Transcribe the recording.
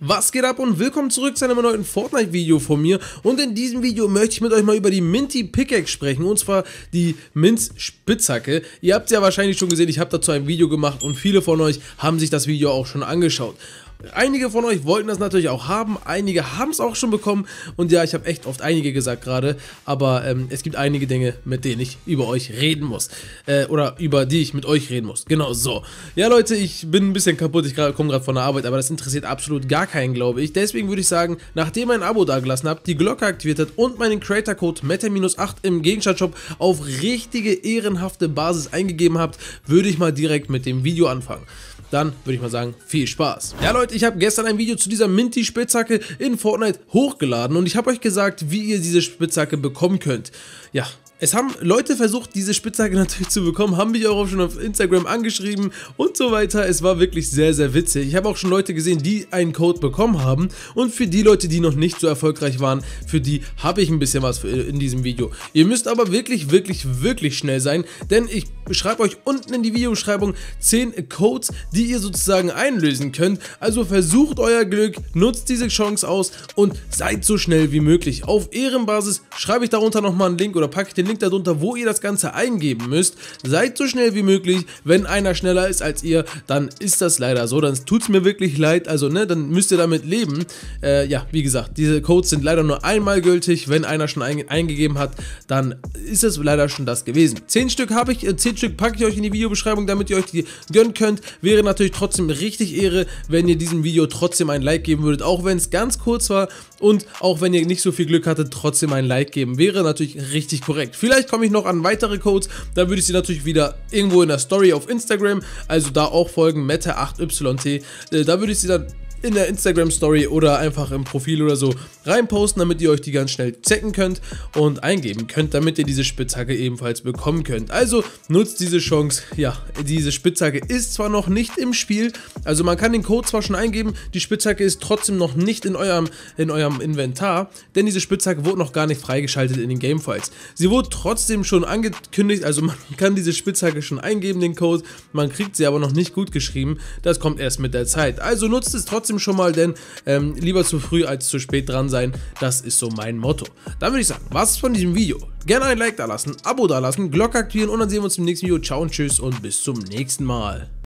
Was geht ab und willkommen zurück zu einem neuen Fortnite-Video von mir und in diesem Video möchte ich mit euch mal über die Minty Pickaxe sprechen und zwar die Minz Spitzhacke. Ihr habt es ja wahrscheinlich schon gesehen, ich habe dazu ein Video gemacht und viele von euch haben sich das Video auch schon angeschaut. Einige von euch wollten das natürlich auch haben, einige haben es auch schon bekommen und ja, ich habe echt oft einige gesagt gerade, aber ähm, es gibt einige Dinge, mit denen ich über euch reden muss äh, oder über die ich mit euch reden muss, genau so. Ja Leute, ich bin ein bisschen kaputt, ich komme gerade von der Arbeit, aber das interessiert absolut gar keinen, glaube ich. Deswegen würde ich sagen, nachdem ihr ein Abo dagelassen habt, die Glocke aktiviert habt und meinen Creator-Code META-8 im Gegenstandshop auf richtige ehrenhafte Basis eingegeben habt, würde ich mal direkt mit dem Video anfangen dann würde ich mal sagen, viel Spaß. Ja Leute, ich habe gestern ein Video zu dieser Minty-Spitzhacke in Fortnite hochgeladen und ich habe euch gesagt, wie ihr diese Spitzhacke bekommen könnt. Ja, es haben Leute versucht, diese Spitzhacke natürlich zu bekommen, haben mich auch schon auf Instagram angeschrieben und so weiter. Es war wirklich sehr, sehr witzig. Ich habe auch schon Leute gesehen, die einen Code bekommen haben und für die Leute, die noch nicht so erfolgreich waren, für die habe ich ein bisschen was in diesem Video. Ihr müsst aber wirklich, wirklich, wirklich schnell sein, denn ich schreibe euch unten in die Videobeschreibung 10 Codes, die ihr sozusagen einlösen könnt. Also versucht euer Glück, nutzt diese Chance aus und seid so schnell wie möglich. Auf Ehrenbasis schreibe ich darunter nochmal einen Link oder packe ich den Link darunter, wo ihr das Ganze eingeben müsst. Seid so schnell wie möglich. Wenn einer schneller ist als ihr, dann ist das leider so. Dann tut es mir wirklich leid. Also, ne, dann müsst ihr damit leben. Äh, ja, wie gesagt, diese Codes sind leider nur einmal gültig. Wenn einer schon ein eingegeben hat, dann ist es leider schon das gewesen. Zehn Stück habe ich, äh, zehn Stück packe ich euch in die Videobeschreibung, damit ihr euch die gönnen könnt. Wäre natürlich trotzdem richtig Ehre, wenn ihr diesem Video trotzdem ein Like geben würdet. Auch wenn es ganz kurz war und auch wenn ihr nicht so viel Glück hattet, trotzdem ein Like Geld geben. Wäre natürlich richtig korrekt. Vielleicht komme ich noch an weitere Codes, Da würde ich sie natürlich wieder irgendwo in der Story auf Instagram, also da auch folgen, meta8yt, äh, da würde ich sie dann in der Instagram Story oder einfach im Profil oder so reinposten, damit ihr euch die ganz schnell checken könnt und eingeben könnt, damit ihr diese Spitzhacke ebenfalls bekommen könnt. Also nutzt diese Chance. Ja, diese Spitzhacke ist zwar noch nicht im Spiel, also man kann den Code zwar schon eingeben, die Spitzhacke ist trotzdem noch nicht in eurem, in eurem Inventar, denn diese Spitzhacke wurde noch gar nicht freigeschaltet in den Gamefiles. Sie wurde trotzdem schon angekündigt, also man kann diese Spitzhacke schon eingeben, den Code, man kriegt sie aber noch nicht gut geschrieben, das kommt erst mit der Zeit. Also nutzt es trotzdem trotzdem schon mal, denn ähm, lieber zu früh als zu spät dran sein, das ist so mein Motto. Dann würde ich sagen, was von diesem Video? Gerne ein Like da lassen, Abo da lassen, Glocke aktivieren und dann sehen wir uns im nächsten Video. Ciao und tschüss und bis zum nächsten Mal.